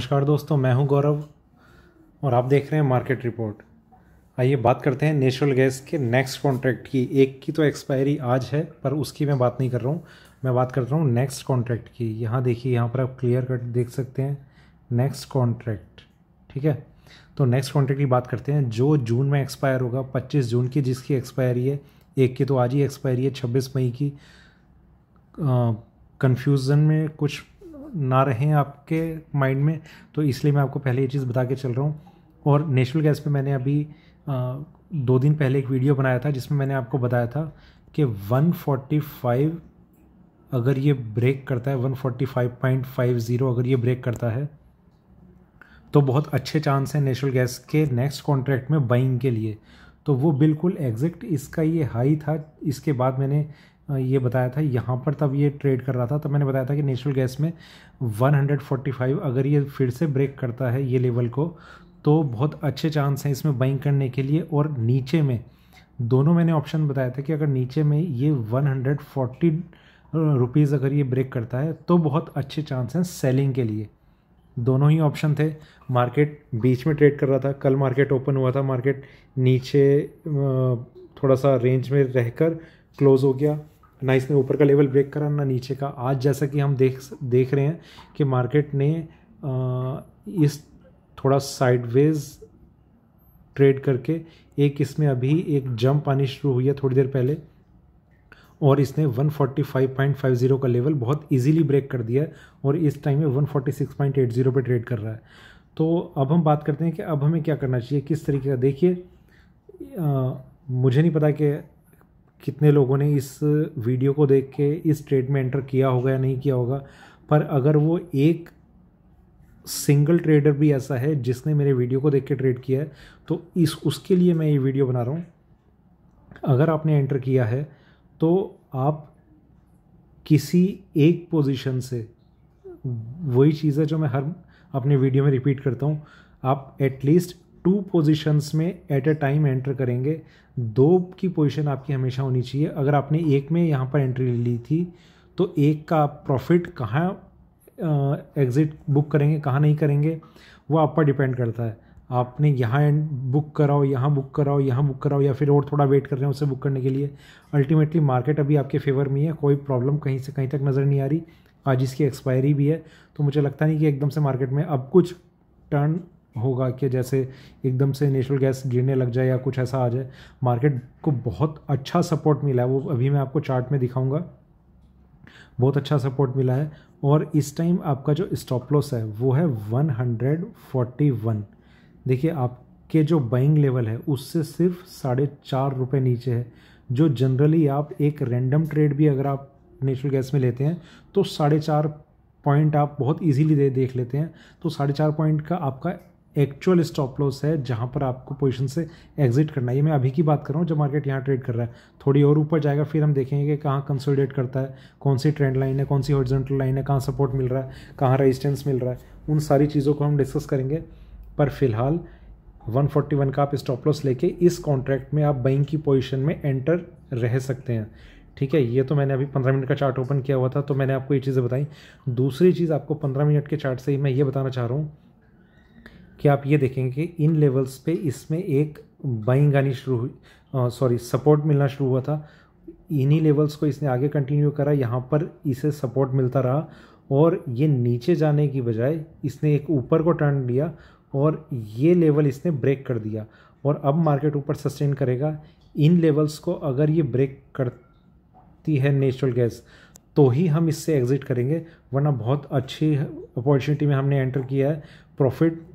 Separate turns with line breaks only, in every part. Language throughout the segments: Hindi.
नमस्कार दोस्तों मैं हूं गौरव और आप देख रहे हैं मार्केट रिपोर्ट आइए बात करते हैं नेचुरल गैस के नेक्स्ट कॉन्ट्रैक्ट की एक की तो एक्सपायरी आज है पर उसकी मैं बात नहीं कर रहा हूँ मैं बात कर रहा हूँ नेक्स्ट कॉन्ट्रैक्ट की यहाँ देखिए यहाँ पर आप क्लियर कट देख सकते हैं नेक्स्ट कॉन्ट्रैक्ट ठीक है तो नेक्स्ट कॉन्ट्रैक्ट की बात करते हैं जो जून में एक्सपायर होगा पच्चीस जून की जिसकी एक्सपायरी है एक की तो आज ही एक्सपायरी है छब्बीस मई की कन्फ्यूज़न में कुछ ना रहें आपके माइंड में तो इसलिए मैं आपको पहले ये चीज़ बता के चल रहा हूँ और नेचुरल गैस पे मैंने अभी आ, दो दिन पहले एक वीडियो बनाया था जिसमें मैंने आपको बताया था कि 145 अगर ये ब्रेक करता है 145.50 अगर ये ब्रेक करता है तो बहुत अच्छे चांस हैं नेचुरल गैस के नेक्स्ट कॉन्ट्रैक्ट में बाइंग के लिए तो वो बिल्कुल एग्जैक्ट इसका ये हाई था इसके बाद मैंने ये बताया था यहाँ पर तब ये ट्रेड कर रहा था तब मैंने बताया था कि नेचुरल गैस में 145 अगर ये फिर से ब्रेक करता है ये लेवल को तो बहुत अच्छे चांस हैं इसमें बाइंग करने के लिए और नीचे में दोनों मैंने ऑप्शन बताया था कि अगर नीचे में ये 140 रुपीज़ अगर ये ब्रेक करता है तो बहुत अच्छे चांस हैं सेलिंग के लिए दोनों ही ऑप्शन थे मार्केट बीच में ट्रेड कर रहा था कल मार्केट ओपन हुआ था मार्केट नीचे थोड़ा सा रेंज में रहकर क्लोज़ हो गया ना इसने ऊपर का लेवल ब्रेक करा ना नीचे का आज जैसा कि हम देख देख रहे हैं कि मार्केट ने आ, इस थोड़ा साइडवेज ट्रेड करके एक इसमें अभी एक जंप आनी शुरू हुई है थोड़ी देर पहले और इसने 145.50 का लेवल बहुत इजीली ब्रेक कर दिया है और इस टाइम में 146.80 पे ट्रेड कर रहा है तो अब हम बात करते हैं कि अब हमें क्या करना चाहिए किस तरीके का देखिए मुझे नहीं पता कि कितने लोगों ने इस वीडियो को देख के इस ट्रेड में एंटर किया होगा या नहीं किया होगा पर अगर वो एक सिंगल ट्रेडर भी ऐसा है जिसने मेरे वीडियो को देख के ट्रेड किया है तो इस उसके लिए मैं ये वीडियो बना रहा हूँ अगर आपने एंटर किया है तो आप किसी एक पोजीशन से वही चीज़ है जो मैं हर अपने वीडियो में रिपीट करता हूँ आप एटलीस्ट टू पोजीशंस में एट ए टाइम एंटर करेंगे दो की पोजीशन आपकी हमेशा होनी चाहिए अगर आपने एक में यहाँ पर एंट्री ले ली थी तो एक का प्रॉफिट कहाँ एग्ज़िट बुक करेंगे कहाँ नहीं करेंगे वो आप पर डिपेंड करता है आपने यहाँ बुक कराओ यहाँ बुक कराओ यहाँ बुक कराओ या फिर और थोड़ा वेट कर रहे हैं उसे बुक करने के लिए अल्टीमेटली मार्केट अभी आपके फेवर में है कोई प्रॉब्लम कहीं से कहीं तक नज़र नहीं आ रही आज इसकी एक्सपायरी भी है तो मुझे लगता नहीं कि एकदम से मार्केट में अब कुछ टर्न होगा कि जैसे एकदम से नेचुरल गैस गिरने लग जाए या कुछ ऐसा आ जाए मार्केट को बहुत अच्छा सपोर्ट मिला है वो अभी मैं आपको चार्ट में दिखाऊंगा बहुत अच्छा सपोर्ट मिला है और इस टाइम आपका जो स्टॉप लॉस है वो है 141 देखिए आपके जो बाइंग लेवल है उससे सिर्फ साढ़े चार रुपये नीचे है जो जनरली आप एक रैंडम ट्रेड भी अगर आप नेचुरल गैस में लेते हैं तो साढ़े चार पॉइंट आप बहुत इजीली दे देख लेते हैं तो साढ़े चार पॉइंट का आपका एक्चुअल स्टॉप लॉस है जहाँ पर आपको पोजिशन से एग्जिट करना है ये मैं अभी की बात कर रहा हूँ जब मार्केट यहाँ ट्रेड कर रहा है थोड़ी और ऊपर जाएगा फिर हम देखेंगे कि कहाँ कंसोलिडेट करता है कौन सी ट्रेंड लाइन है कौन सी हॉरिजॉन्टल लाइन है कहाँ सपोर्ट मिल रहा है कहाँ रेजिस्टेंस मिल रहा है उन सारी चीज़ों को हम डिस्कस करेंगे पर फिलहाल 141 का आप स्टॉप लॉस लेके इस कॉन्ट्रैक्ट में आप बैंक की पोजीशन में एंटर रह सकते हैं ठीक है ये तो मैंने अभी पंद्रह मिनट का चार्ट ओपन किया हुआ था तो मैंने आपको ये चीज़ें बताई दूसरी चीज़ आपको पंद्रह मिनट के चार्ट से ही मैं ये बताना चाह रहा हूँ कि आप ये देखेंगे कि इन लेवल्स पे इसमें एक बाइंग आनी शुरू हुई सॉरी सपोर्ट मिलना शुरू हुआ था इन्हीं लेवल्स को इसने आगे कंटिन्यू करा यहाँ पर इसे सपोर्ट मिलता रहा और ये नीचे जाने की बजाय इसने एक ऊपर को टर्न लिया और ये लेवल इसने ब्रेक कर दिया और अब मार्केट ऊपर सस्टेन करेगा इन लेवल्स को अगर ये ब्रेक करती है नेचुरल गैस तो ही हम इससे एग्ज़िट करेंगे वरना बहुत अच्छी अपॉर्चुनिटी में हमने एंटर किया है प्रॉफिट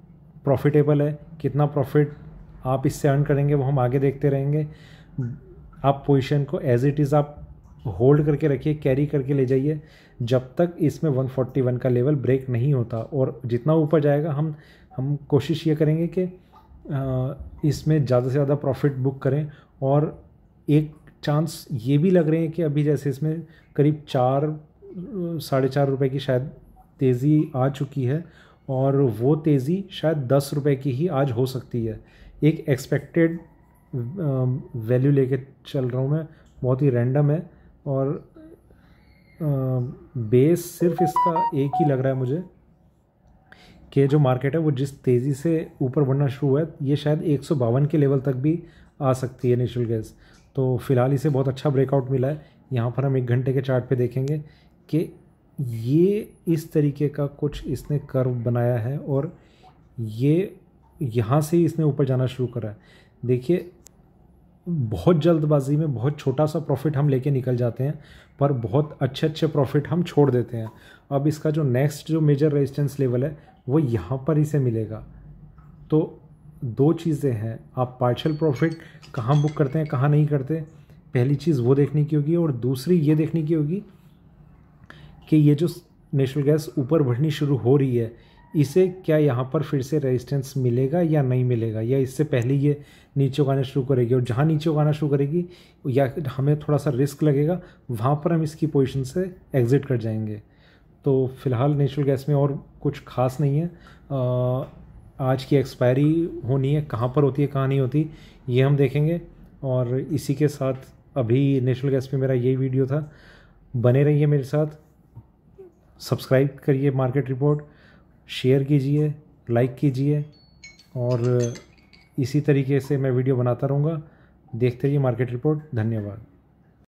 प्रॉफिटेबल है कितना प्रॉफिट आप इससे अर्न करेंगे वो हम आगे देखते रहेंगे आप पोजीशन को एज इट इज़ आप होल्ड करके रखिए कैरी करके ले जाइए जब तक इसमें 141 का लेवल ब्रेक नहीं होता और जितना ऊपर जाएगा हम हम कोशिश ये करेंगे कि इसमें ज़्यादा से ज़्यादा प्रॉफिट बुक करें और एक चांस ये भी लग रहे हैं कि अभी जैसे इसमें करीब चार साढ़े चार रुपये की शायद तेज़ी आ चुकी है और वो तेज़ी शायद दस रुपये की ही आज हो सकती है एक एक्सपेक्टेड वैल्यू लेके चल रहा हूँ मैं बहुत ही रैंडम है और बेस सिर्फ इसका एक ही लग रहा है मुझे कि जो मार्केट है वो जिस तेज़ी से ऊपर बढ़ना शुरू हुआ है ये शायद एक के लेवल तक भी आ सकती है नेचुरल गैस तो फिलहाल इसे बहुत अच्छा ब्रेकआउट मिला है यहाँ पर हम एक घंटे के चार्ट पे देखेंगे कि ये इस तरीके का कुछ इसने कर्व बनाया है और ये यहाँ से ही इसने ऊपर जाना शुरू करा है देखिए बहुत जल्दबाजी में बहुत छोटा सा प्रॉफिट हम लेके निकल जाते हैं पर बहुत अच्छे अच्छे प्रॉफिट हम छोड़ देते हैं अब इसका जो नेक्स्ट जो मेजर रेजिस्टेंस लेवल है वो यहाँ पर ही से मिलेगा तो दो चीज़ें हैं आप पार्शल प्रॉफिट कहाँ बुक करते हैं कहाँ नहीं करते पहली चीज़ वो देखने की होगी और दूसरी ये देखने की होगी कि ये जो नेचुरल गैस ऊपर बढ़नी शुरू हो रही है इसे क्या यहाँ पर फिर से रेजिस्टेंस मिलेगा या नहीं मिलेगा या इससे पहले ये नीचे उगाना शुरू करेगी और जहाँ नीचे उगाना शुरू करेगी या हमें थोड़ा सा रिस्क लगेगा वहाँ पर हम इसकी पोजिशन से एग्ज़िट कर जाएंगे तो फ़िलहाल नेचुरल गैस में और कुछ खास नहीं है आज की एक्सपायरी होनी है कहाँ पर होती है कहाँ नहीं होती ये हम देखेंगे और इसी के साथ अभी नेचुरल गैस पे मेरा ये वीडियो था बने रहिए मेरे साथ सब्सक्राइब करिए मार्केट रिपोर्ट शेयर कीजिए लाइक कीजिए और इसी तरीके से मैं वीडियो बनाता रहूँगा देखते रहिए मार्केट रिपोर्ट धन्यवाद